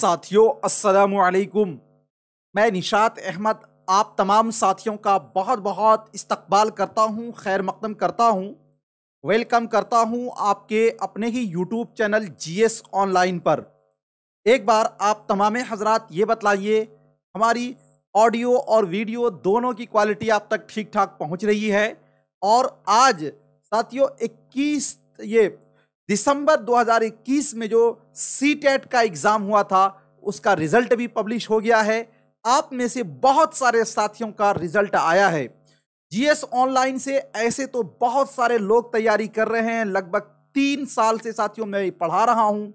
साथियों अस्सलाम वालेकुम मैं निशात अहमद आप तमाम साथियों का बहुत बहुत इस्तकबाल करता हूँ खैर मकदम करता हूँ वेलकम करता हूँ आपके अपने ही YouTube channel G S online पर एक बार आप तमाम हजरात ये बतलाइए हमारी ऑडियो और वीडियो दोनों की क्वालिटी आप तक ठीक ठाक पहुँच रही है और आज साथियों इक्कीस ये दिसंबर 2021 में जो सी टेट e का एग्ज़ाम हुआ था उसका रिजल्ट भी पब्लिश हो गया है आप में से बहुत सारे साथियों का रिजल्ट आया है जीएस ऑनलाइन से ऐसे तो बहुत सारे लोग तैयारी कर रहे हैं लगभग तीन साल से साथियों मैं पढ़ा रहा हूँ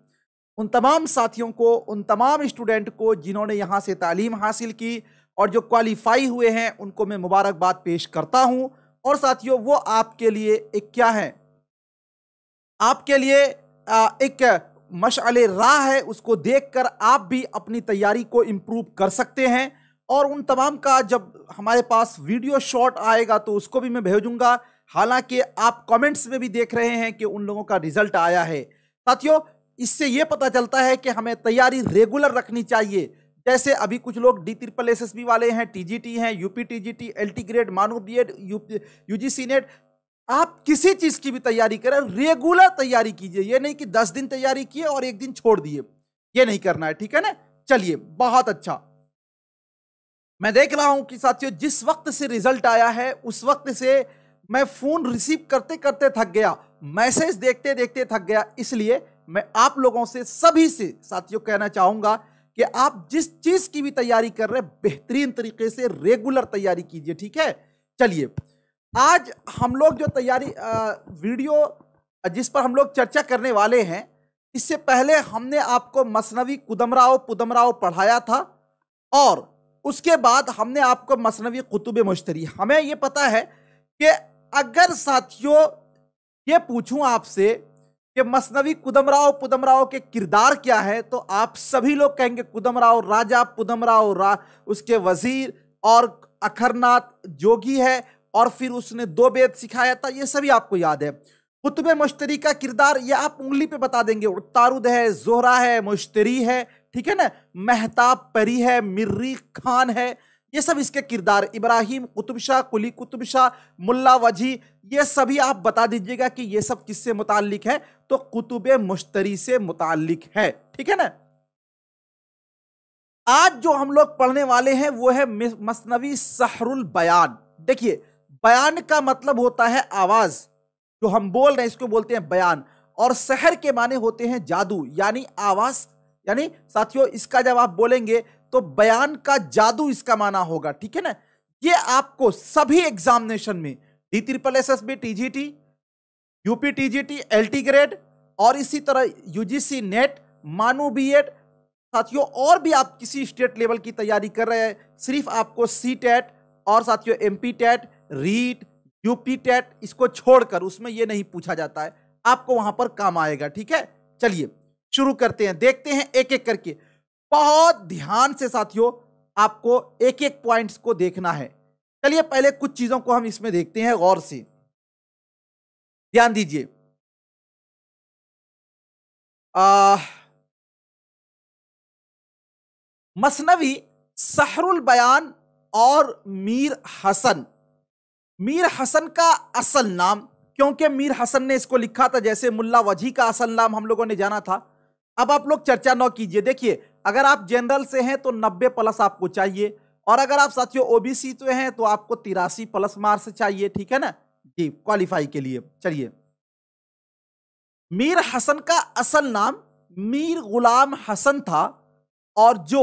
उन तमाम साथियों को उन तमाम स्टूडेंट को जिन्होंने यहाँ से तालीम हासिल की और जो क्वालिफाई हुए हैं उनको मैं मुबारकबाद पेश करता हूँ और साथियों वो आपके लिए एक क्या है आपके लिए एक मशाल राह है उसको देखकर आप भी अपनी तैयारी को इम्प्रूव कर सकते हैं और उन तमाम का जब हमारे पास वीडियो शॉट आएगा तो उसको भी मैं भेजूंगा हालांकि आप कमेंट्स में भी देख रहे हैं कि उन लोगों का रिजल्ट आया है साथियों इससे ये पता चलता है कि हमें तैयारी रेगुलर रखनी चाहिए जैसे अभी कुछ लोग डी ट्रिपल एस वाले हैं टी हैं UP T G T L T grade MANUU B Ed U G C NET आप किसी चीज की भी तैयारी करें रेगुलर तैयारी कीजिए ये नहीं कि दस दिन तैयारी किए और एक दिन छोड़ दिए ये नहीं करना है ठीक है ना चलिए बहुत अच्छा मैं देख रहा हूं कि साथियों जिस वक्त से रिजल्ट आया है उस वक्त से मैं फोन रिसीव करते करते थक गया मैसेज देखते देखते थक गया इसलिए मैं आप लोगों से सभी से साथियों कहना चाहूंगा कि आप जिस चीज की भी तैयारी कर रहे बेहतरीन तरीके से रेगुलर तैयारी कीजिए ठीक है चलिए आज हम लोग जो तैयारी वीडियो जिस पर हम लोग चर्चा करने वाले हैं इससे पहले हमने आपको मसनवी कुदमराव पुदमराव पढ़ाया था और उसके बाद हमने आपको मसनवी कुतुब मुश्तरी हमें ये पता है कि अगर साथियों ये पूछूं आपसे कि मसनवी कुदमराव पुदमराव के किरदार क्या है तो आप सभी लोग कहेंगे कुदमराव राजा पुदमराव रा उसके वजीर और अखरनाथ जोगी है और फिर उसने दो वेद सिखाया था ये सभी आपको याद है कुतुब मुश्तरी का किरदार ये आप उंगली पे बता देंगे तारुद है जोहरा है मुश्तरी है ठीक है ना मेहताब परी है मिर्री खान है ये सब इसके किरदार इब्राहिम कुतुब शाह कुली कुतुब शाह मुला वजी ये सभी आप बता दीजिएगा कि ये सब किससे मुतालिक है तो कुतुब मुश्तरी से मुतालिक है ठीक है ना आज जो हम लोग पढ़ने वाले हैं वो है मसनवी सहरुल बयान देखिए बयान का मतलब होता है आवाज जो हम बोल रहे हैं इसको बोलते हैं बयान और शहर के माने होते हैं जादू यानी आवाज यानी साथियों इसका जब आप बोलेंगे तो बयान का जादू इसका माना होगा ठीक है ना ये आपको सभी एग्जामिनेशन में D triple S S B T G T UP T G T L T grade और इसी तरह UGC NET MANUU B Ed साथियों और भी आप किसी स्टेट लेवल की तैयारी कर रहे हैं सिर्फ आपको सी टेट और साथियों M P TET REET UPTET इसको छोड़कर उसमें यह नहीं पूछा जाता है आपको वहां पर काम आएगा ठीक है चलिए शुरू करते हैं देखते हैं एक एक करके बहुत ध्यान से साथियों आपको एक एक पॉइंट्स को देखना है चलिए पहले कुछ चीजों को हम इसमें देखते हैं गौर से ध्यान दीजिए मसनवी सहरुल बयान और मीर हसन मीर हसन का असल नाम क्योंकि मीर हसन ने इसको लिखा था जैसे मुल्ला वजी का असल नाम हम लोगों ने जाना था अब आप लोग चर्चा न कीजिए देखिए अगर आप जनरल से हैं तो नब्बे प्लस आपको चाहिए और अगर आप साथियों ओबीसी तो हैं तो आपको तिरासी प्लस मार्क्स चाहिए ठीक है ना जी क्वालिफाई के लिए चलिए मीर हसन का असल नाम मीर गुलाम हसन था और जो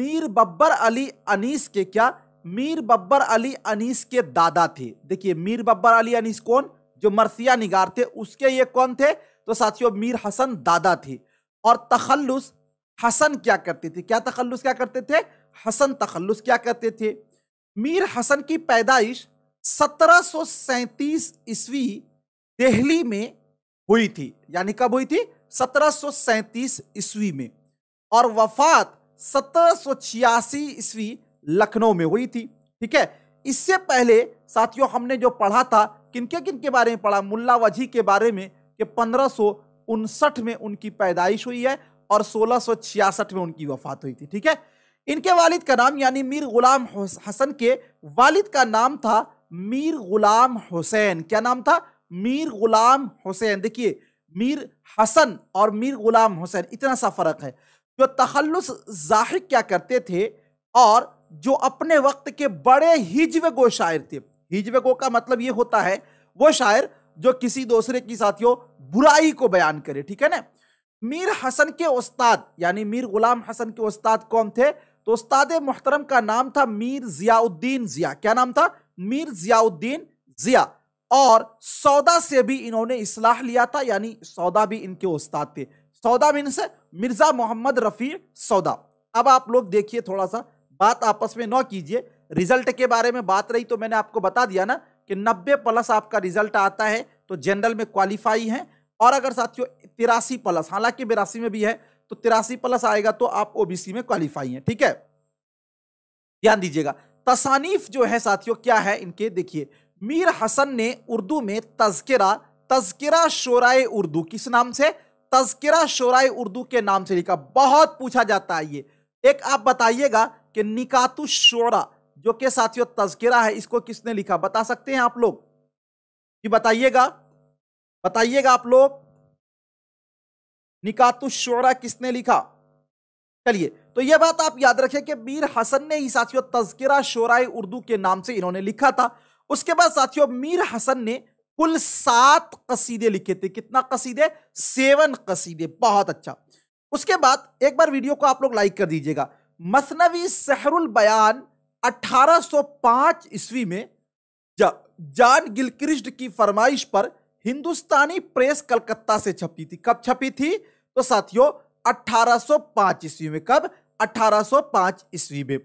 मीर बब्बर अली अनीस के क्या मीर बब्बर अली अनीस के दादा थे देखिए मीर बब्बर अली अनीस कौन जो मरसिया निगार थे उसके ये कौन थे तो साथियों मीर हसन दादा थे और तखल्लुस हसन क्या करते थे क्या तखल्लुस क्या करते थे हसन तखल्लुस क्या करते थे मीर हसन की पैदाइश सत्रह ईस्वी दिल्ली में हुई थी यानी कब हुई थी सत्रह ईस्वी में और वफात सत्रह ईस्वी लखनऊ में हुई थी ठीक है इससे पहले साथियों हमने जो पढ़ा था किनके किनके बारे में पढ़ा मुल्ला वजी के बारे में कि पंद्रह में उनकी पैदाइश हुई है और सोलह में उनकी वफात हुई थी ठीक है इनके वालिद का नाम यानी मीर गुलाम हसन के वालिद का नाम था मीर गुलाम हुसैन क्या नाम था मीर गुलाम हुसैन देखिए मीर हसन और मीर गुलाम हुसैन इतना सा फ़र्क है जो तखलस जाहिर क्या करते थे और जो अपने वक्त के बड़े हिजवे गो शायर थे हिजवे गो का मतलब ये होता है वो शायर जो किसी दूसरे की साथियों बुराई को बयान करे ठीक है ना मीर हसन के उस्ताद यानी मीर गुलाम हसन के उस्ताद कौन थे तो उस्ताद मोहतरम का नाम था मीर जियाउद्दीन जिया क्या नाम था मीर जियाउद्दीन जिया और सौदा से भी इन्होंने इसलाह लिया था यानी सौदा भी इनके उस्ताद थे सौदा मीन से मिर्जा मोहम्मद रफी सौदा अब आप लोग देखिए थोड़ा सा बात आपस में न कीजिए रिजल्ट के बारे में बात रही तो मैंने आपको बता दिया ना कि 90 प्लस आपका रिजल्ट आता है तो जनरल में क्वालिफाई है और अगर साथियों तिरासी प्लस हालांकि बिरासी में भी है तो तिरासी प्लस आएगा तो आप ओबीसी में क्वालिफाई है ठीक है ध्यान दीजिएगा तसानीफ जो है साथियों क्या है इनके देखिए मीर हसन ने उर्दू में तस्करा तस्करा शोराए उर्दू किस नाम से तस्करा शोराए उर्दू के नाम से लिखा बहुत पूछा जाता है ये एक आप बताइएगा कि निकातु शोरा जो के साथियों तस्करा है इसको किसने लिखा बता सकते हैं आप लोग कि बताइएगा बताइएगा आप लोग निकातु शोरा किसने लिखा चलिए तो यह बात आप याद रखें कि मीर हसन ने ही साथियों तस्करा शोरा उर्दू के नाम से इन्होंने लिखा था उसके बाद साथियों मीर हसन ने कुल सात कसीदे लिखे थे कितना कसीदे सेवन कसीदे बहुत अच्छा उसके बाद एक बार वीडियो को आप लोग लाइक कर दीजिएगा मसनवी सहरुल बयान 1805 ईस्वी में जब जान गिलक्रिस्ट की फरमाइश पर हिंदुस्तानी प्रेस कलकत्ता से छपी थी कब छपी थी तो साथियों 1805 ईस्वी में कब 1805 ईस्वी में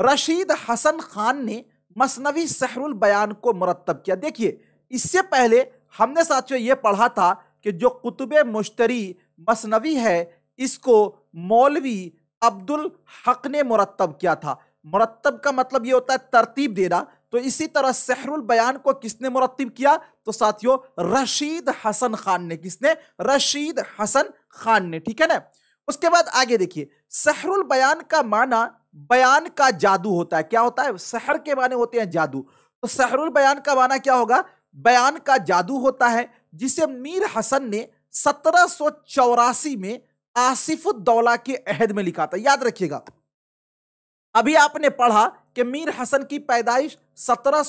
रशीद हसन खान ने मसनवी सहरुल बयान को मुरतब किया देखिए इससे पहले हमने साथियों ये पढ़ा था कि जो कुतुब मुश्तरी मसनवी है इसको मौलवी अब्दुल हक ने मुरतब किया था मुरतब का मतलब ये होता है तरतीब देना तो इसी तरह सहरुल बयान को किसने मुरतब किया तो साथियों रशीद हसन खान ने किसने रशीद हसन खान ने ठीक है ना उसके बाद आगे देखिए सहरुल बयान का माना बयान का जादू होता है क्या होता है सहर के माने होते हैं जादू तो सहरुल बयान का माना क्या होगा बयान का जादू होता है जिसे मीर हसन ने सत्रह में आसिफुद्दौला के अहद में लिखा था याद रखिएगा अभी आपने पढ़ा कि मीर हसन की पैदाइश सत्रह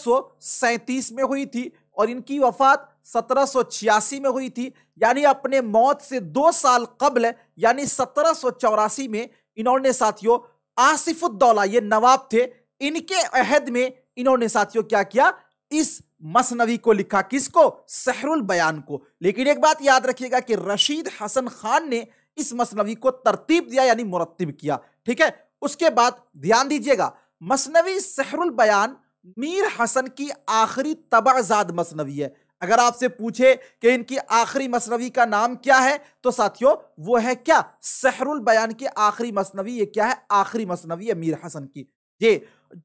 में हुई थी और इनकी वफात सत्रह में हुई थी यानी अपने मौत से दो साल कबल यानी सत्रह में इन्होंने साथियों आसिफुद्दौला ये नवाब थे इनके अहद में इन्होंने साथियों क्या किया इस मसनवी को लिखा किसको सहरुल बयान को लेकिन एक बात याद रखिएगा कि रशीद हसन खान ने इस मसनवी को तरतीब दिया यानी मुरतब किया ठीक है उसके बाद ध्यान दीजिएगा मसनवी सहरुल बयान मीर हसन की आखिरी तबाजाद मसनवी है अगर आपसे पूछे कि इनकी आखिरी मसनवी का नाम क्या है तो साथियों वो है क्या सहरुल बयान की आखिरी मसनवी ये क्या है आखिरी मसनवी है मीर हसन की ये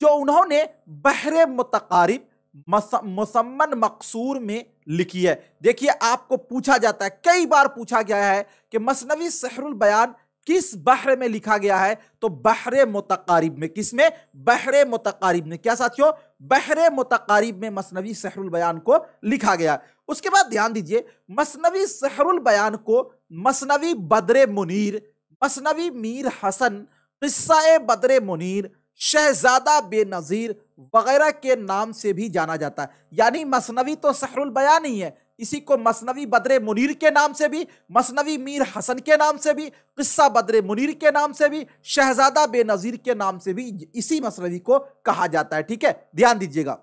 जो उन्होंने बहरे मतकारिब मुसम्मन मकसूर में लिखी है देखिए आपको पूछा जाता है कई बार पूछा गया है कि मसनवी सहरुल बयान किस बहरे में लिखा गया है तो बहरे मतकारीब में किस में बहरे मतकारीब में क्या साथियों बहरे मतकारीब में मसनवी सहरुल बयान को लिखा गया उसके बाद ध्यान दीजिए मसनवी सहरुल बयान को मसनवी बदर मुनीर मसनवी मीर हसन किस्सा बदर मुनीर शहजादा बेनज़ीर वगैरह के नाम से भी जाना जाता है यानी मसनवी तो सहरुल बयान ही है इसी को मसनवी बदर मुनीर के नाम से भी मसनवी मीर हसन के नाम से भी किस्सा बदर मुनीर के नाम से भी शहजादा बेनज़ीर के नाम से भी इसी मसनवी को कहा जाता है ठीक है ध्यान दीजिएगा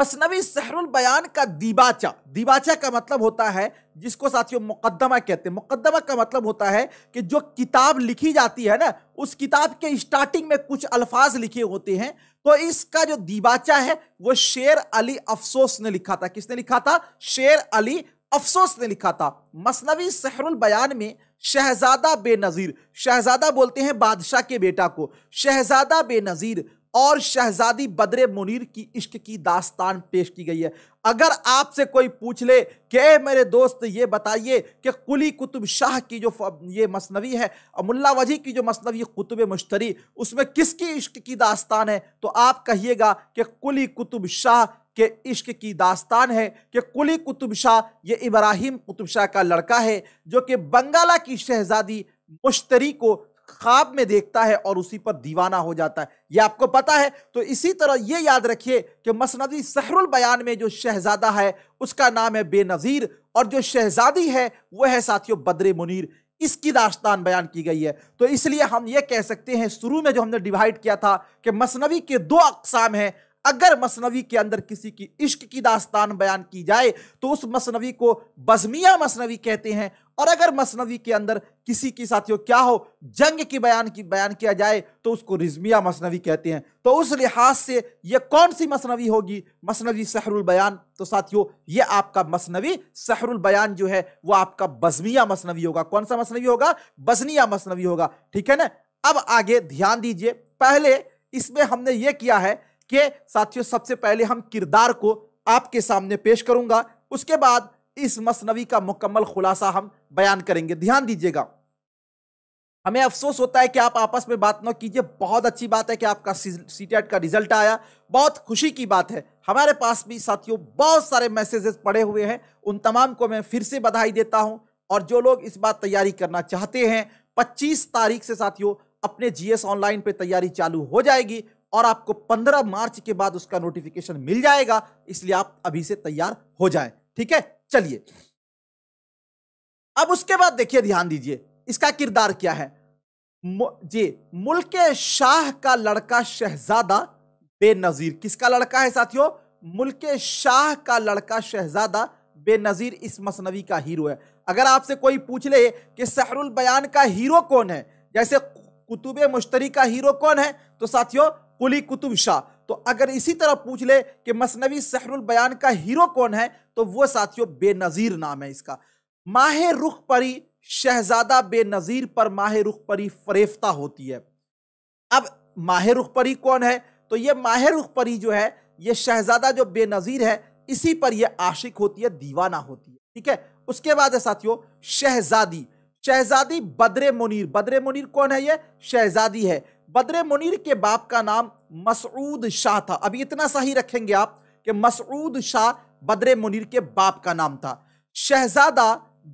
मसनवी सहरुल बयान का दीबाचा दीबाचा का मतलब होता है जिसको साथियों मुकदमा कहते हैं मुकदमा का मतलब होता है कि जो किताब लिखी जाती है ना उस किताब के स्टार्टिंग में कुछ अल्फाज लिखे होते हैं तो इसका जो दीबाचा है वो शेर अली अफसोस ने लिखा था किसने लिखा था शेर अली अफसोस ने लिखा था मसनवी सहरुल बयान में शहजादा बेनज़ीर शहजादा बोलते हैं बादशाह के बेटा को शहजादा बेनज़ीर और शहजादी बदरे मुनीर की इश्क की दास्तान पेश की गई है अगर आपसे कोई पूछ ले कि मेरे दोस्त ये बताइए कि कुली कुतुब शाह की जो ये मसनवी है और मुल्ला वजी की जो मसनवी कुतुब मुश्तरी उसमें किसकी इश्क की दास्तान है तो आप कहिएगा कि कुली कुतुब शाह के इश्क की दास्तान है कि कुली कुतुब शाह ये इब्राहिम कुतुब शाह का लड़का है जो कि बंगाला की शहजादी मुश्तरी को ख्वाब में देखता है और उसी पर दीवाना हो जाता है यह आपको पता है तो इसी तरह ये याद रखिए कि मसनदी सहरुल बयान में जो शहजादा है उसका नाम है बेनज़ीर और जो शहजादी है वह है साथियों बद्रे मुनीर इसकी दास्तान बयान की गई है तो इसलिए हम ये कह सकते हैं शुरू में जो हमने डिवाइड किया था कि मसनवी के दो अकसाम हैं अगर मसनवी के अंदर किसी की इश्क की दास्तान बयान की जाए तो उस मसनवी को बजमिया मसनवी कहते हैं और अगर मसनवी के अंदर किसी की साथियों क्या हो जंग की बयान की बयान किया जाए तो उसको रिजमिया मसनवी कहते हैं तो उस लिहाज से ये कौन सी मसनवी होगी मसनवी सहरुल बयान तो साथियों ये आपका मसनवी सहरुल बयान जो है वो आपका बजमिया मसनवी होगा कौन सा मसनवी होगा बजनिया मसनवी होगा ठीक है ना अब आगे ध्यान दीजिए पहले इसमें हमने ये किया है कि साथियों सबसे पहले हम किरदार को आपके सामने पेश करूंगा उसके बाद इस मसनवी का मुकम्मल खुलासा हम बयान करेंगे ध्यान दीजिएगा हमें अफसोस होता है कि आप आपस में बात ना कीजिए बहुत अच्छी बात है कि आपका सी का रिजल्ट आया बहुत खुशी की बात है हमारे पास भी साथियों बहुत सारे मैसेजेस पड़े हुए हैं उन तमाम को मैं फिर से बधाई देता हूं और जो लोग इस बार तैयारी करना चाहते हैं 25 तारीख से साथियों अपने जीएस ऑनलाइन पे तैयारी चालू हो जाएगी और आपको 15 मार्च के बाद उसका नोटिफिकेशन मिल जाएगा इसलिए आप अभी से तैयार हो जाएं ठीक है चलिए अब उसके बाद देखिए ध्यान दीजिए इसका किरदार क्या है जी मुल्क शाह का लड़का शहजादा बेनजीर किसका लड़का है साथियों मुल्क शाह का लड़का शहजादा बेनजीर इस मसनवी का हीरो है अगर आपसे कोई पूछ ले कि सहरुल बयान का हीरो कौन है जैसे कुतुब मुश्तरी का हीरो कौन है तो साथियों कुली कुतुब शाह तो अगर इसी तरह पूछ ले कि मसनवी सहरुल बयान का हीरो कौन है तो वो साथियों बेनजीर नाम है इसका माह रुख परी शहजादा बेनज़ीर पर माह रुख परी फरेफ्ता होती है अब माह रुख परी कौन है तो ये माह रुख परी जो है ये शहजादा जो बेनज़ीर है इसी पर ये आशिक होती है दीवाना होती है ठीक है उसके बाद है साथियों शहजादी शहजादी बदरे मुनीर बदरे मुनीर कौन है ये शहजादी है बदरे मुनीर के बाप का नाम मसरूद शाह था अभी इतना सही रखेंगे आप कि मसरूद शाह बदरे मुनीर के बाप का नाम था शहजादा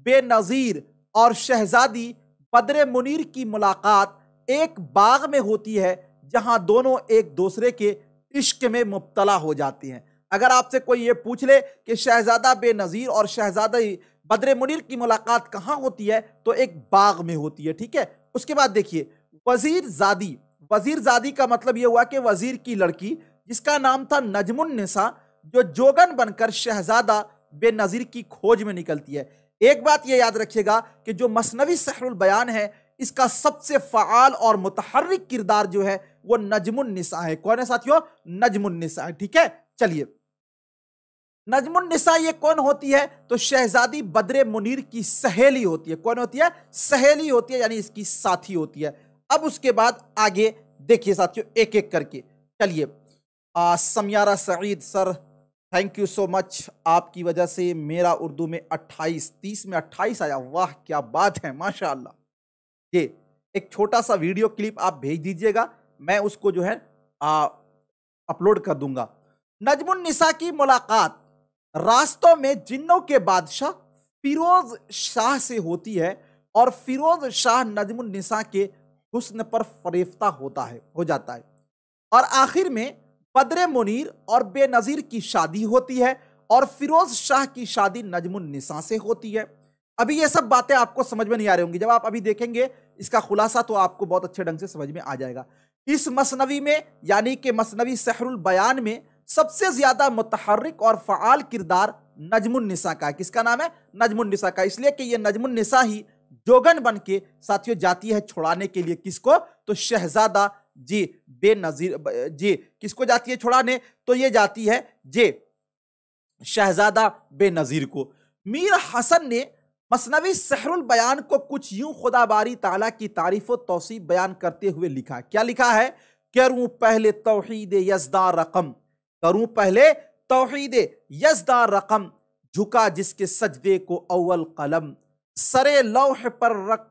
बेनज़ीर और शहजादी बदर मुनीर की मुलाकात एक बाग में होती है जहां दोनों एक दूसरे के इश्क में मुबतला हो जाती हैं अगर आपसे कोई ये पूछ ले कि शहजादा बेनज़ीर और शहजादा बदर मुनीर की मुलाकात कहाँ होती है तो एक बाग में होती है ठीक है उसके बाद देखिए वजीर जादी वजीर जादी का मतलब ये हुआ कि वजीर की लड़की जिसका नाम था नजमुन निसा जो जोगन बनकर शहजादा बेनज़ीर की खोज में निकलती है एक बात यह याद रखिएगा कि जो मसनवी बयान है इसका सबसे फ़ाल और मुतहरक किरदार जो है वो नजमुलनसा है कौन है साथियों नजमुलनसा है ठीक है चलिए नजमुलनसा ये कौन होती है तो शहजादी बदरे मुनीर की सहेली होती है कौन होती है सहेली होती है यानी इसकी साथी होती है अब उसके बाद आगे देखिए साथियों एक एक करके चलिए Samiyara Saeed sir thank you so much आपकी वजह से मेरा उर्दू में 28 30 में 28 आया वाह क्या बात है माशाल्लाह ये एक छोटा सा वीडियो क्लिप आप भेज दीजिएगा मैं उसको जो है अपलोड कर दूंगा नजमुलनिसा की मुलाकात रास्तों में जिन्नों के बादशाह फिरोज शाह से होती है और फिरोज शाह नजमुलनिसा के हुस्न पर फरेफ्ता होता है हो जाता है और आखिर में पदरे मुनीर और बेनज़ीर की शादी होती है और फिरोज शाह की शादी नजमुन निशा से होती है अभी ये सब बातें आपको समझ में नहीं आ रही होंगी जब आप अभी देखेंगे इसका खुलासा तो आपको बहुत अच्छे ढंग से समझ में आ जाएगा इस मसनवी में यानी कि मसनवी सहरुल बयान में सबसे ज्यादा मुतहरक और फ़ाल किरदार नजमुन निशा का है किसका नाम है नजमुन निशा का इसलिए कि ये नजमुन निशा ही जोगन बन के साथियों जाती है छुड़ाने के लिए किसको तो शहजादा जी बेनजीर जी किसको जाती है छुड़ाने तो ये जाती है जे शहजादा बेनजीर को मीर हसन ने मसनवी सहरुल बयान को कुछ यूं खुदाबारी ताला की तारीफ व तोसीब बयान करते हुए लिखा क्या लिखा है करूं पहले तोहीद यजदा रकम करूं पहले तोहीद यजदा रकम झुका जिसके सजदे को अव्वल कलम सरे लौह पर रख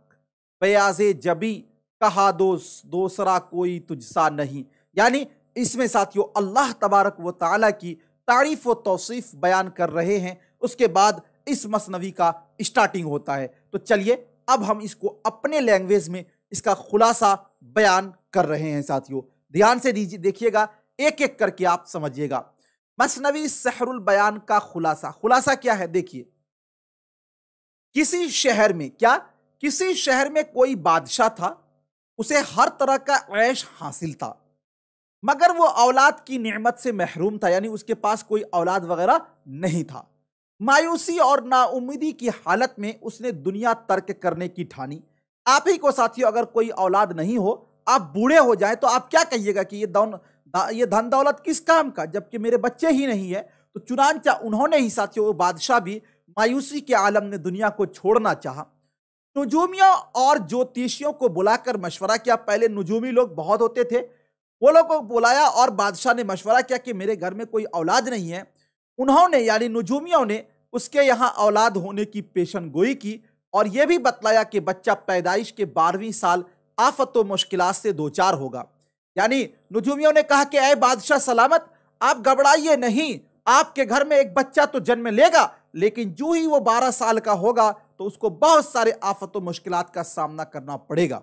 प्याज जबी कहा दोस दूसरा कोई तुझसा नहीं यानी इसमें साथियों अल्लाह तबारक व ताला की तारीफ़ व तोसीफ़ बयान कर रहे हैं उसके बाद इस मसनवी का स्टार्टिंग होता है तो चलिए अब हम इसको अपने लैंग्वेज में इसका खुलासा बयान कर रहे हैं साथियों ध्यान से दीजिए देखिएगा एक एक करके आप समझिएगा मसनवी सहरुल बयान का खुलासा खुलासा क्या है देखिए किसी शहर में क्या किसी शहर में कोई बादशाह था उसे हर तरह का ऐश हासिल था मगर वो औलाद की नमत से महरूम था यानी उसके पास कोई औलाद वगैरह नहीं था मायूसी और नाउमीदी की हालत में उसने दुनिया तर्क करने की ठानी आप ही को साथियों अगर कोई औलाद नहीं हो आप बूढ़े हो जाए तो आप क्या कहिएगा कि ये दौन ये धन दौलत किस काम का जबकि मेरे बच्चे ही नहीं है तो चाह उन्होंने ही साथियों बादशाह भी मायूसी के आलम में दुनिया को छोड़ना चाहा नजूमियों और ज्योतिषियों को बुलाकर मशवरा किया पहले नजूमी लोग बहुत होते थे वो लोग को बुलाया और बादशाह ने मशवरा किया कि मेरे घर में कोई औलाद नहीं है उन्होंने यानी नजूमियों ने उसके यहाँ औलाद होने की पेशन गोई की और यह भी बतलाया कि बच्चा पैदाइश के बारहवीं साल आफत व मुश्किल से दो चार होगा यानी नजूमियों ने कहा कि अय बादशाह सलामत आप घबराइए नहीं आपके घर में एक बच्चा तो जन्म लेगा लेकिन जो ही वो बारह साल का होगा तो उसको बहुत सारे आफतों मुश्किल का सामना करना पड़ेगा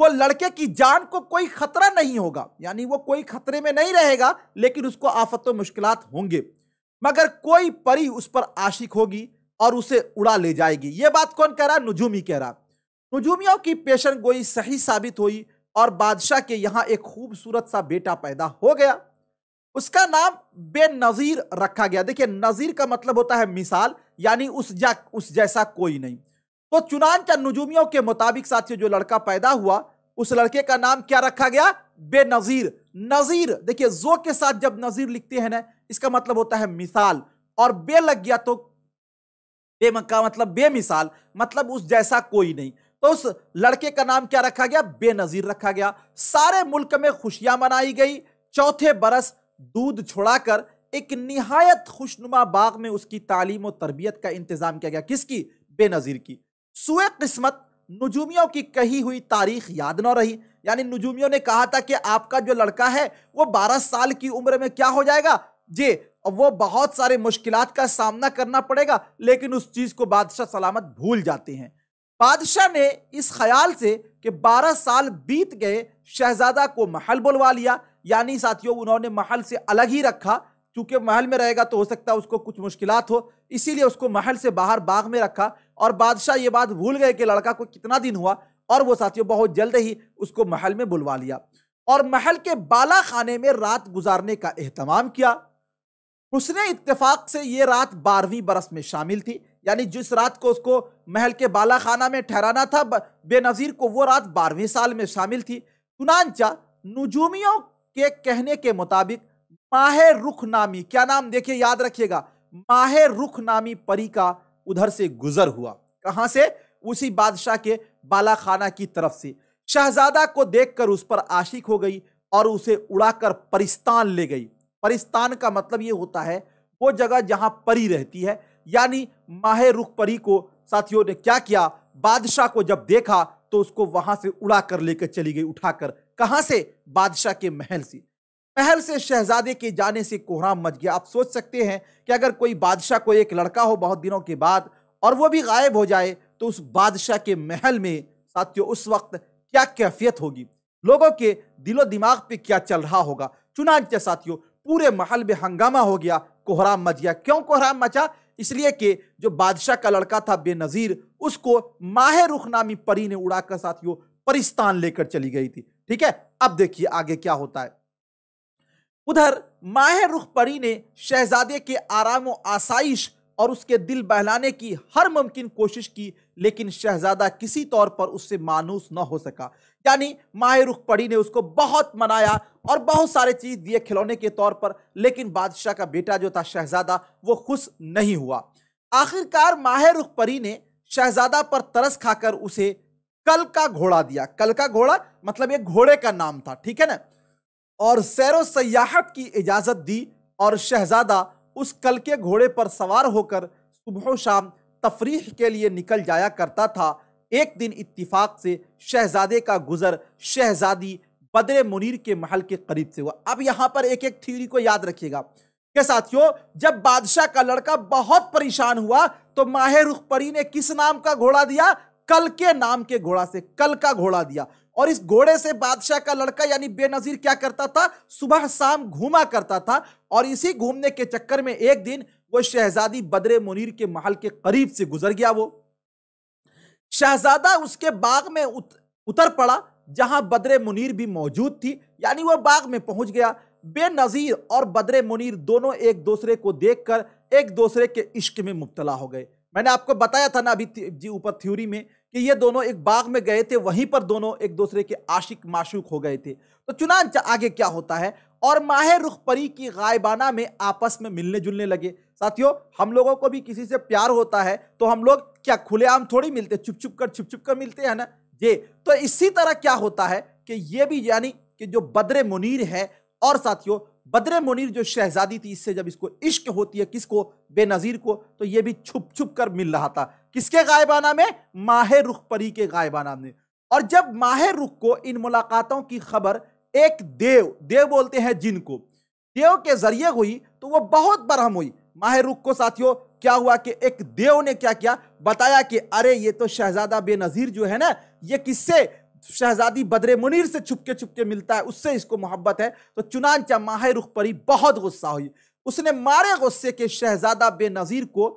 वो लड़के की जान को कोई खतरा नहीं होगा यानी वो कोई खतरे में नहीं रहेगा लेकिन उसको आफतों मुश्किल होंगे मगर कोई परी उस पर आशिक होगी और उसे उड़ा ले जाएगी ये बात कौन कह रहा नुजूमी कह रहा नुजूमियों की पेशन गोई सही साबित हुई और बादशाह के यहाँ एक खूबसूरत सा बेटा पैदा हो गया उसका नाम बेनजीर रखा गया देखिए नजीर का मतलब होता है मिसाल यानी उस जा उस जैसा कोई नहीं तो चुनानचा नजूमियों के मुताबिक साथियों जो लड़का पैदा हुआ उस लड़के का नाम क्या रखा गया बेनजीर नजीर देखिए जो के साथ जब नजीर लिखते हैं ना इसका मतलब होता है मिसाल और बे लग गया तो बे का मतलब बेमिसाल मतलब उस जैसा कोई नहीं तो उस लड़के का नाम क्या रखा गया बेनजीर रखा गया सारे मुल्क में खुशियां मनाई गई चौथे बरस दूध छुड़ाकर एक निहायत खुशनुमा बाग में उसकी तालीम और तरबियत का इंतजाम किया गया किसकी बेनज़ीर की सुए किस्मत नजूमियों की कही हुई तारीख याद न रही यानी नजूमियों ने कहा था कि आपका जो लड़का है वो 12 साल की उम्र में क्या हो जाएगा अब वो बहुत सारे मुश्किल का सामना करना पड़ेगा लेकिन उस चीज को बादशाह सलामत भूल जाते हैं बादशाह ने इस ख्याल से कि 12 साल बीत गए शहजादा को महल बुलवा लिया यानी साथियों उन्होंने महल से अलग ही रखा क्योंकि महल में रहेगा तो हो सकता है उसको कुछ मुश्किल हो इसीलिए उसको महल से बाहर बाग में रखा और बादशाह ये बात भूल गए कि लड़का को कितना दिन हुआ और वो साथियों बहुत जल्द ही उसको महल में बुलवा लिया और महल के बाला खाने में रात गुजारने का अहतमाम किया उसने इतफाक से ये रात बारहवीं बरस में शामिल थी यानी जिस रात को उसको महल के बाला खाना में ठहराना था बेनज़ीर को वो रात बारहवीं साल में शामिल थी चुनानचा नजूमियों के कहने के मुताबिक माह रुख नामी क्या नाम देखिए याद रखिएगा माह रुख नामी परी का उधर से गुजर हुआ कहां से उसी बादशाह के बालाखाना की तरफ से शहजादा को देखकर उस पर आशिक हो गई और उसे उड़ाकर परिस्तान ले गई परिस्तान का मतलब ये होता है वो जगह जहां परी रहती है यानी माह रुख परी को साथियों ने क्या किया बादशाह को जब देखा तो उसको वहां से उड़ा कर लेकर चली गई उठाकर कहां से बादशाह के महल से महल से शहजादे के जाने से कोहराम मच गया आप सोच सकते हैं कि अगर कोई बादशाह को एक लड़का हो बहुत दिनों के बाद और वो भी गायब हो जाए तो उस बादशाह के महल में साथियों उस वक्त क्या कैफियत होगी लोगों के दिलो दिमाग पे क्या चल रहा होगा चुनाच साथियों पूरे महल में हंगामा हो गया कोहराम मच गया क्यों कोहराम मचा इसलिए कि जो बादशाह का लड़का था बेनज़ीर उसको माह रुख नामी परी ने उड़ाकर साथियों परिस्तान लेकर चली गई थी ठीक है अब देखिए आगे क्या होता है उधर माह रुख परी ने शहजादे के आराम व आसाइश और उसके दिल बहलाने की हर मुमकिन कोशिश की लेकिन शहजादा किसी तौर पर उससे मानूस न हो सका यानी माए रुख पड़ी ने उसको बहुत मनाया और बहुत सारे चीज़ दिए खिलौने के तौर पर लेकिन बादशाह का बेटा जो था शहजादा वो खुश नहीं हुआ आखिरकार माह रुख परी ने शहजादा पर तरस खाकर उसे कल का घोड़ा दिया कल का घोड़ा मतलब एक घोड़े का नाम था ठीक है ना और सैर सयाहत की इजाज़त दी और शहजादा उस कल के घोड़े पर सवार होकर सुबह शाम तफरीह के लिए निकल जाया करता था एक दिन इत्तिफाक से शहजादे का गुजर शहजादी बदरे मुनीर के महल के करीब से हुआ अब यहां पर एक एक थ्योरी को याद रखिएगा के साथियों जब बादशाह का लड़का बहुत परेशान हुआ तो माहे रुखपरी ने किस नाम का घोड़ा दिया कल के नाम के घोड़ा से कल का घोड़ा दिया और इस घोड़े से बादशाह का लड़का यानी बेनजीर क्या करता था सुबह शाम घूमा करता था और इसी घूमने के चक्कर में एक दिन वो शहजादी बदरे मुनीर के महल के करीब से गुजर गया वो शहजादा उसके बाग में उत, उतर पड़ा जहां बदरे मुनीर भी मौजूद थी यानी वह बाग में पहुंच गया बेनजीर और बदरे मुनीर दोनों एक दूसरे को देखकर एक दूसरे के इश्क में मुबतला हो गए मैंने आपको बताया था ना अभी जी ऊपर थ्योरी में कि ये दोनों एक बाग में गए थे वहीं पर दोनों एक दूसरे के आशिक माशूक हो गए थे तो चुनाच आगे क्या होता है और माह रुख परी की गायबाना में आपस में मिलने जुलने लगे साथियों हम लोगों को भी किसी से प्यार होता है तो हम लोग क्या खुलेआम थोड़ी मिलते छुप छुप कर छुप छुप कर मिलते हैं ना ये तो इसी तरह क्या होता है कि ये भी यानी कि जो बद्र मुनीर है और साथियों बदरे मुनीर जो शहजादी थी इससे जब इसको इश्क होती है किसको बेनज़ीर को तो ये भी छुप छुप कर मिल रहा था किसके गायबाना में माह रुख परी के गायबाना में और जब माह रुख को इन मुलाकातों की खबर एक देव देव बोलते हैं जिनको देव के जरिए हुई तो वो बहुत बरहम हुई माह रुख को साथियों क्या हुआ कि एक देव ने क्या किया बताया कि अरे ये तो शहजादा बेनज़ीर जो है ना ये किससे शहजादी बदरे मुनीर से छुपके छुपके मिलता है उससे इसको मोहब्बत है तो चुनानचा माह रुख परी बहुत गुस्सा हुई उसने मारे गुस्से के शहजादा बेनजीर को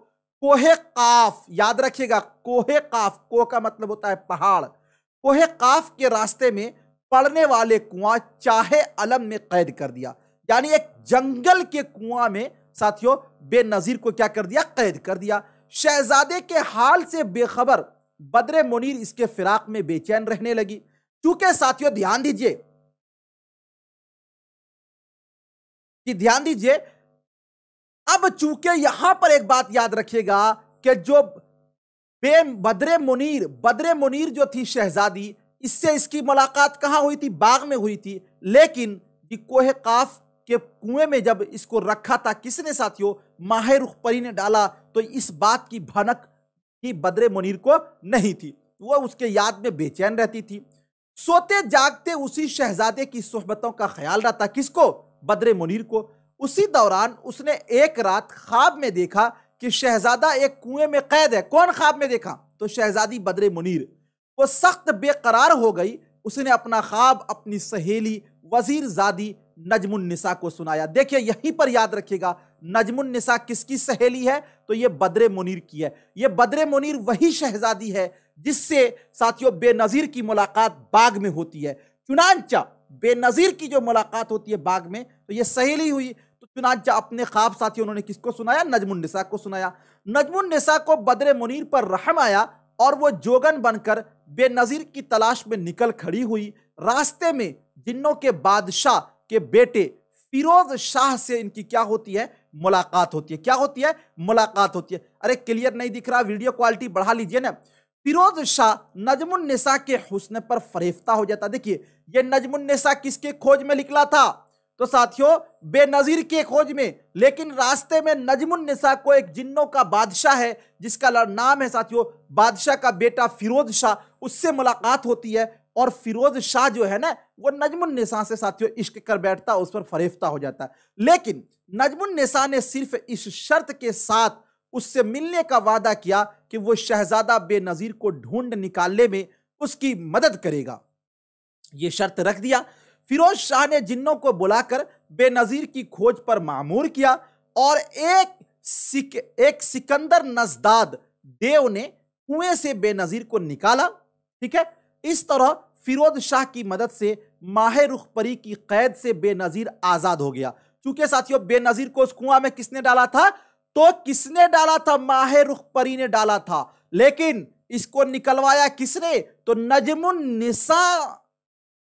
कोहे काफ याद रखिएगा कोहे काफ कोह का मतलब होता है पहाड़ कोहे काफ के रास्ते में पड़ने वाले कुआं चाहे अलम में कैद कर दिया यानी एक जंगल के कुआं में साथियों बेनजीर को क्या कर दिया कैद कर दिया शहजादे के हाल से बेखबर बदरे मुनीर इसके फिराक में बेचैन रहने लगी चूंकि साथियों ध्यान दीजिए कि ध्यान दीजिए अब चूंकि यहां पर एक बात याद रखिएगा कि जो बे बदरे मुनीर बदरे मुनीर जो थी शहजादी इससे इसकी मुलाकात कहां हुई थी बाग में हुई थी लेकिन कोहे काफ के कुएं में जब इसको रखा था किसने साथियों माहिर परी ने डाला तो इस बात की भनक कि बद्रे मुनीर को नहीं थी वह उसके याद में बेचैन रहती थी सोते जागते उसी शहजादे की सोहबतों का ख्याल रहता किसको बद्रे मुनीर को उसी दौरान उसने एक रात ख्वाब में देखा कि शहजादा एक कुएं में कैद है कौन ख्वाब में देखा तो शहजादी बद्रे मुनीर वो सख्त बेकरार हो गई उसने अपना ख्वाब अपनी सहेली वजीर जादी नजमुन निसा को सुनाया देखिए यहीं पर याद रखिएगा नजमुन निसा किसकी सहेली है तो ये बद्रे मुनीर की है ये बद्रे मुनीर वही शहजादी है जिससे साथियों बेनज़ीर की मुलाकात बाग में होती है चुनानचा बेनज़ीर की जो मुलाकात होती है बाग में तो ये सहेली हुई तो चुनानचा अपने ख्वाब साथियों उन्होंने किसको सुनाया नजमुन निसा को सुनाया नजमुन निसा को बद्रे मुनीर पर रहम आया और वो जोगन बनकर बेनज़ीर की तलाश में निकल खड़ी हुई रास्ते में जिन्नों के बादशाह के बेटे फिरोज शाह से इनकी क्या होती है मुलाकात होती है क्या होती है मुलाकात होती है अरे क्लियर नहीं दिख रहा वीडियो क्वालिटी बढ़ा लीजिए ना फिरोज शाह नजमुन्निसा के हुस्न पर फरेफ्ता हो जाता देखिए ये नजमुन्निसा किसके खोज में निकला था तो साथियों बेनजीर के खोज में लेकिन रास्ते में नजमुन्निसा को एक जिन्नों का बादशाह है जिसका नाम है साथियों बादशाह का बेटा फिरोज शाह उससे मुलाकात होती है और फिरोज शाह जो है ना वो नजमुल से साथियों इश्क कर बैठता उस पर फरेफ्ता हो जाता लेकिन नजमुल ने सिर्फ इस शर्त के साथ उससे मिलने का वादा किया कि वो शहजादा बेनज़ीर को ढूंढ निकालने में उसकी मदद करेगा ये शर्त रख दिया फिरोज शाह ने जिन्नों को बुलाकर बेनज़ीर की खोज पर मामूर किया और एक सिक, एक सिकंदर नजदाद देव ने कुएं से बेनज़ीर को निकाला ठीक है इस तरह फिरोज शाह की मदद से माहे रुख परी की कैद से बेनजीर आजाद हो गया चूंकि साथियों बेनजीर को उस कुआं में किसने डाला था तो किसने डाला था माहे रुख परी ने डाला था लेकिन इसको निकलवाया किसने तो नजमुन निसा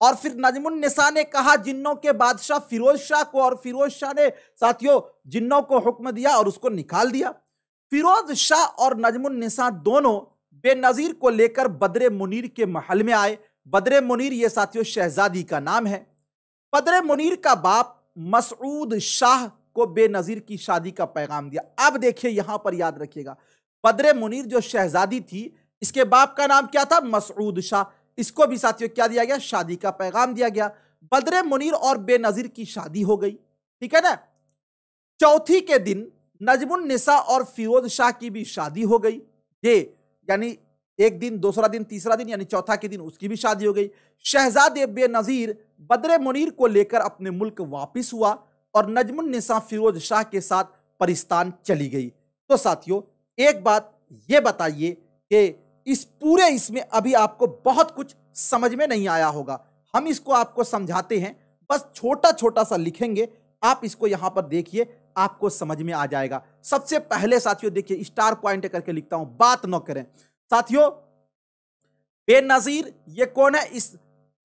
और फिर नजमुन निसा ने कहा जिन्नों के बादशाह फिरोज शाह को और फिरोज शाह ने साथियों जिन्नों को हुक्म दिया और उसको निकाल दिया फिरोज शाह और नजमुन निसा दोनों बेनजीर को लेकर बदरे मुनीर के महल में आए बदर मुनीर ये साथियों शहजादी का नाम है बदर मुनीर का बाप मसूद शाह को बेनज़ीर की शादी का पैगाम दिया अब देखिए यहां पर याद रखिएगा बदर मुनीर जो शहजादी थी इसके बाप का नाम क्या था मसूद शाह इसको भी साथियों क्या दिया गया शादी का पैगाम दिया गया बदर मुनीर और बेनज़ीर की शादी हो गई ठीक है ना चौथी के दिन नजमुल निसा और फिरोज शाह की भी शादी हो गई ये यानी एक दिन दूसरा दिन तीसरा दिन यानी चौथा के दिन उसकी भी शादी हो गई शहजाद बेनज़ीर बदर मुनीर को लेकर अपने मुल्क वापस हुआ और नजमुन निसा फिरोज शाह के साथ परिस्तान चली गई तो साथियों एक बात ये बताइए कि इस पूरे इसमें अभी आपको बहुत कुछ समझ में नहीं आया होगा हम इसको आपको समझाते हैं बस छोटा छोटा सा लिखेंगे आप इसको यहाँ पर देखिए आपको समझ में आ जाएगा सबसे पहले साथियों देखिए स्टार पॉइंट करके लिखता हूँ बात न करें साथियों बेनजीर ये कौन है इस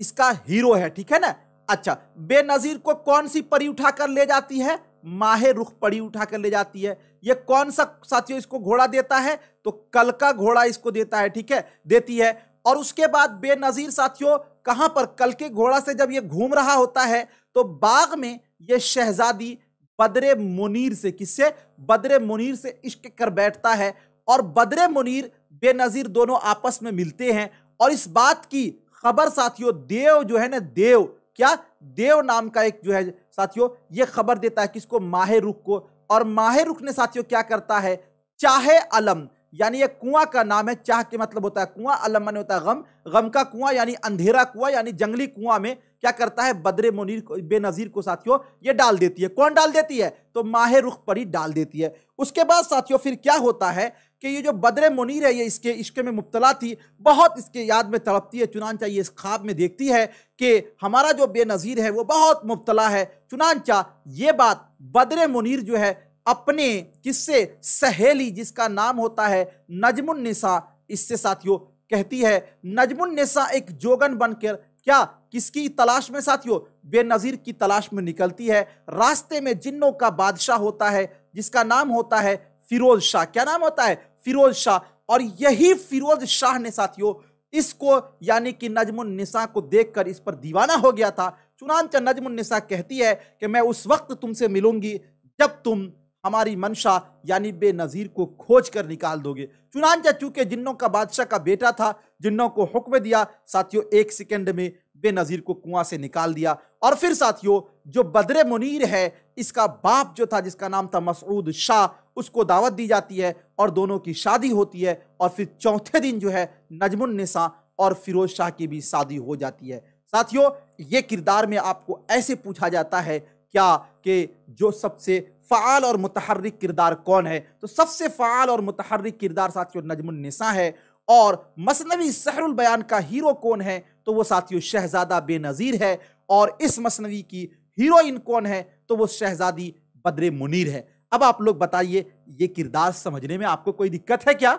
इसका हीरो है ठीक है ना अच्छा बेनजीर को कौन सी परी उठाकर ले जाती है माहे रुख पड़ी उठाकर ले जाती है ये कौन सा साथियों इसको घोड़ा देता है तो कल का घोड़ा इसको देता है ठीक है देती है और उसके बाद बेनजीर साथियों कहां पर कल के घोड़ा से जब ये घूम रहा होता है तो बाग में ये शहजादी बदरे मुनीर से किससे बदरे मुनीर से इश्क कर बैठता है और बदरे मुनीर बेनज़ीर दोनों आपस में मिलते हैं और इस बात की खबर साथियों देव जो है ना देव क्या देव नाम का एक जो है साथियों ये खबर देता है किसको माहे रुख को और माहे रुख ने साथियों क्या करता है चाहे अलम यानी ये कुआं का नाम है चाह के मतलब होता है कुआं अलम मान होता है गम गम का कुआं यानी अंधेरा कुआं यानी जंगली कुआं में क्या करता है बदरे मुनीर को बेनज़ीर को साथियों ये डाल देती है कौन डाल देती है तो माहे रुख पर ही डाल देती है उसके बाद साथियों फिर क्या होता है कि ये जो बदर मुनीर है ये इसके इश्क में मुबतला थी बहुत इसके याद में तड़पती है चुनानचा ये इस ख्वाब में देखती है कि हमारा जो बेनज़ीर है वो बहुत मुबतला है चुनानचा ये बात बदर मुनीर जो है अपने किससे सहेली जिसका नाम होता है नजमुलनसा इससे साथियों कहती है नजमुलनसा एक जोगन बनकर क्या किसकी तलाश में साथियों बेनज़ीर की तलाश में निकलती है रास्ते में जिन्नों का बादशाह होता है जिसका नाम होता है फिरोज शाह क्या नाम होता है फिरोज शाह और यही फिरोज शाह ने साथियों इसको यानी कि नजमुन निसा को देखकर इस पर दीवाना हो गया था चुनानचा नजमुन निसा कहती है कि मैं उस वक्त तुमसे मिलूंगी जब तुम हमारी मंशा यानी बेनज़ीर को खोज कर निकाल दोगे चुनानचा चूंकि जिन्नों का बादशाह का बेटा था जिन्नों को हुक्म दिया साथियों एक सेकेंड में बेनज़ीर को कुआं से निकाल दिया और फिर साथियों जो बदरे मुनीर है इसका बाप जो था जिसका नाम था मसरूद शाह उसको दावत दी जाती है और दोनों की शादी होती है और फिर चौथे दिन जो है नजमुलनसा और फिरोज शाह की भी शादी हो जाती है साथियों ये किरदार में आपको ऐसे पूछा जाता है क्या कि जो सबसे फ़ाल और मतहरक किरदार कौन है तो सबसे फ़ाल और मतहरक किरदार साथियों नजमुलनसा है और मसनवी सहरुल बयान का हीरो कौन है तो वो साथियों शहजादा बेनज़ीर है और इस मसनवी की हीरोइन कौन है तो वो शहजादी बद्र मुनीर है अब आप लोग बताइए ये किरदार समझने में आपको कोई दिक्कत है क्या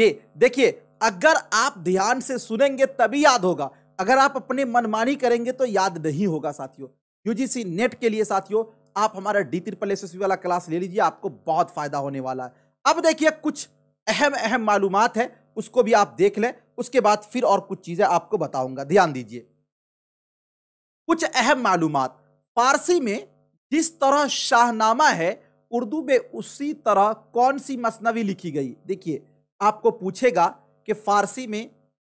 ये देखिए अगर आप ध्यान से सुनेंगे तभी याद होगा अगर आप अपने मनमानी करेंगे तो याद नहीं होगा साथियों यूजीसी नेट के लिए साथियों आप हमारा डी त्रिपल एस वाला क्लास ले लीजिए आपको बहुत फायदा होने वाला है अब देखिए कुछ अहम अहम मालूम है उसको भी आप देख लें उसके बाद फिर और कुछ चीज़ें आपको बताऊंगा ध्यान दीजिए कुछ अहम मालूम फारसी में जिस तरह शाहनामा है उर्दू में उसी तरह कौन सी मसनवी लिखी गई देखिए आपको पूछेगा कि फारसी में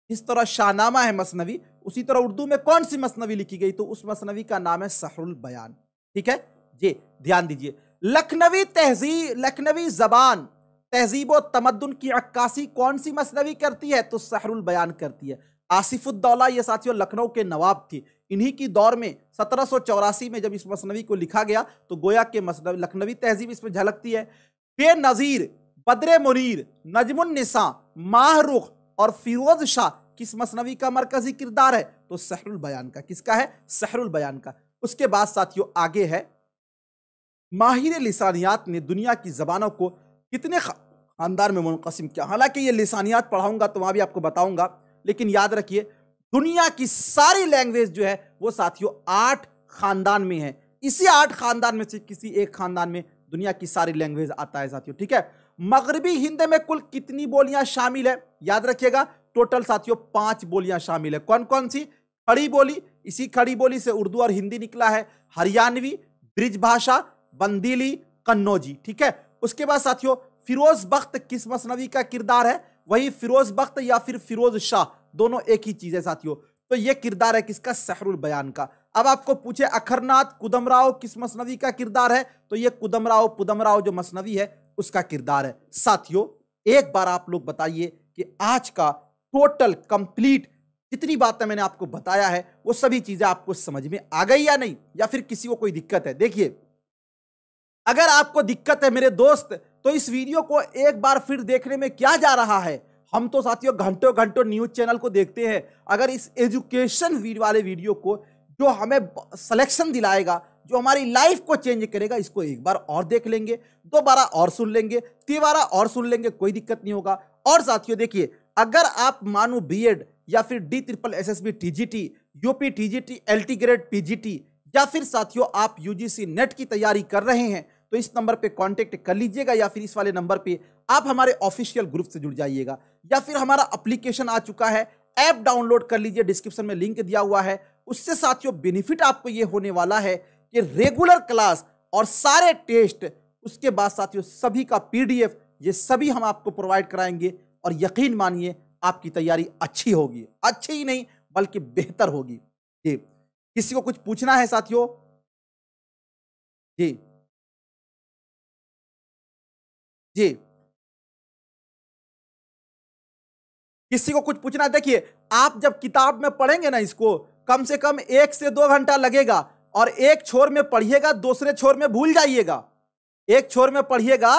जिस तरह शाहनामा है मसनवी उसी तरह उर्दू में कौन सी मसनवी लिखी गई तो उस मसनवी का नाम है सहरुल बयान ठीक है जी ध्यान दीजिए लखनवी तहजीब लखनवी जबान तहजीब व तमद्दन की अक्कासी कौन सी मसनवी करती है तो सहरुल बयान करती है आसिफुद्दौला ये साथियों लखनऊ के नवाब थी इन्हीं की दौर में सत्रह में जब इस मसनवी को लिखा गया तो गोया के मसनवी लखनवी तहजीब इसमें झलकती है बेनज़ीर बद्र मुनीर नजमुलनसा माहरुख और फिरोज शाह किस मसनवी का मरकजी किरदार है तो सहरुल बयान का किसका है सहरुल बयान का उसके बाद साथियों आगे है माहिर लिसानियात ने दुनिया की ज़बानों को कितने खानदार में मुनकसम किया हालांकि ये लिसानियात पढ़ाऊंगा तो वहाँ भी आपको बताऊंगा लेकिन याद रखिए दुनिया की सारी लैंग्वेज जो है वो साथियों आठ खानदान में है इसी आठ खानदान में से किसी एक खानदान में दुनिया की सारी लैंग्वेज आता है साथियों ठीक है मगरबी हिंद में कुल कितनी बोलियां शामिल है याद रखिएगा टोटल साथियों पांच बोलियां शामिल है कौन कौन सी खड़ी बोली इसी खड़ी बोली से उर्दू और हिंदी निकला है हरियाणवी ब्रिज भाषा बंदीली कन्नौजी ठीक है उसके बाद साथियों फिरोज बख्त किस मसनवी का किरदार है वही फिरोज बख्त या फिर फिरोज शाह दोनों एक ही चीज है साथियों तो ये किरदार है किसका सहरुल बयान का अब आपको पूछे अखरनाथ कुदमराव किस मसनवी का किरदार है तो ये कुदमराव पुदमराव जो मसनवी है उसका किरदार है साथियों एक बार आप लोग बताइए कि आज का टोटल कंप्लीट जितनी बातें मैंने आपको बताया है वो सभी चीजें आपको समझ में आ गई या नहीं या फिर किसी को कोई दिक्कत है देखिए अगर आपको दिक्कत है मेरे दोस्त तो इस वीडियो को एक बार फिर देखने में क्या जा रहा है हम तो साथियों घंटों घंटों न्यूज़ चैनल को देखते हैं अगर इस एजुकेशन वाले वीडियो को जो हमें सिलेक्शन दिलाएगा जो हमारी लाइफ को चेंज करेगा इसको एक बार और देख लेंगे दोबारा और सुन लेंगे तिबारा और सुन लेंगे कोई दिक्कत नहीं होगा और साथियों देखिए अगर आप मानो बी या फिर D triple S S B T G T UP T G T L T grade P G T या फिर साथियों आप यूजीसी नेट की तैयारी कर रहे हैं तो इस नंबर पे कांटेक्ट कर लीजिएगा या फिर इस वाले नंबर पे आप हमारे ऑफिशियल ग्रुप से जुड़ जाइएगा या फिर हमारा अप्लीकेशन आ चुका है ऐप डाउनलोड कर लीजिए डिस्क्रिप्शन में लिंक दिया हुआ है उससे साथियों बेनिफिट आपको ये होने वाला है कि रेगुलर क्लास और सारे टेस्ट उसके बाद साथियों सभी का पीडीएफ ये सभी हम आपको प्रोवाइड कराएंगे और यकीन मानिए आपकी तैयारी अच्छी होगी अच्छी ही नहीं बल्कि बेहतर होगी जी किसी को कुछ पूछना है साथियों जी जी किसी को कुछ पूछना देखिए आप जब किताब में पढ़ेंगे ना इसको कम से कम एक से दो घंटा लगेगा और एक छोर में पढ़िएगा दूसरे छोर में भूल जाइएगा एक छोर में पढ़िएगा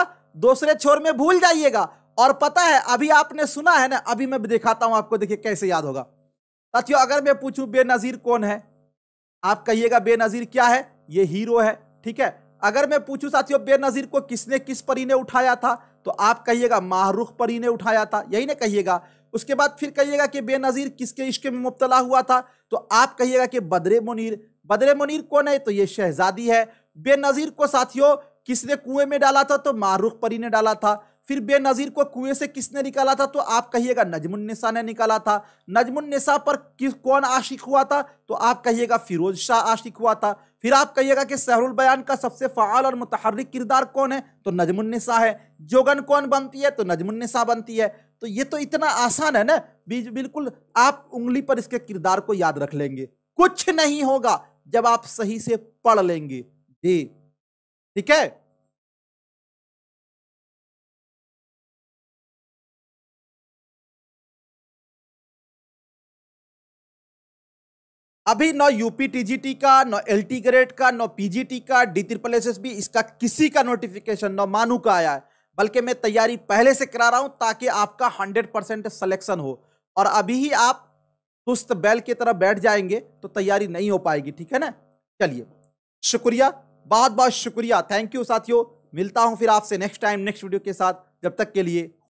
दूसरे छोर में भूल जाइएगा और पता है अभी आपने सुना है ना अभी मैं दिखाता हूं आपको देखिए कैसे याद होगा साथियों अगर मैं पूछूं बेनजीर कौन है आप कहिएगा बेनजीर क्या है ये हीरो है ठीक है अगर मैं पूछूं साथियों बेनजीर को किसने किस परी ने उठाया था तो आप कहिएगा माहरुख परी ने उठाया था यही ना कहिएगा उसके बाद फिर कहिएगा कि बेनजीर किसके इश्क में मुबतला हुआ था तो आप कहिएगा कि बदरे मुनीर बदरे मुनीर कौन है तो ये शहजादी है बेनजीर को साथियों किसने कुएं में डाला था तो माहरुख परी ने डाला था फिर बेनजीर को कुएं से किसने निकाला था तो आप कहिएगा नजमुन्निसा ने निकाला था नजमुन्निसा पर किस कौन आशिक हुआ था तो आप कहिएगा फिरोज शाह आशिक हुआ था फिर आप कहिएगा कि सहरुल बयान का सबसे फ़ाल और मुतहरक किरदार कौन है तो नजमुन्निसा है जोगन कौन बनती है तो नजमुन्निसा बनती है तो ये तो इतना आसान है ना बीज बिल्कुल आप उंगली पर इसके किरदार को याद रख लेंगे कुछ नहीं होगा जब आप सही से पढ़ लेंगे जी ठीक है अभी न यूपी टीजीटी का न एलटी ग्रेड का न पीजीटी का D triple S S B इसका किसी का नोटिफिकेशन न मानू का आया है बल्कि मैं तैयारी पहले से करा रहा हूं ताकि आपका हंड्रेड परसेंट सलेक्शन हो और अभी ही आप सुस्त बैल की तरह बैठ जाएंगे तो तैयारी नहीं हो पाएगी ठीक है ना चलिए शुक्रिया बहुत बहुत शुक्रिया थैंक यू साथियों मिलता हूं फिर आपसे नेक्स्ट टाइम नेक्स्ट वीडियो के साथ जब तक के लिए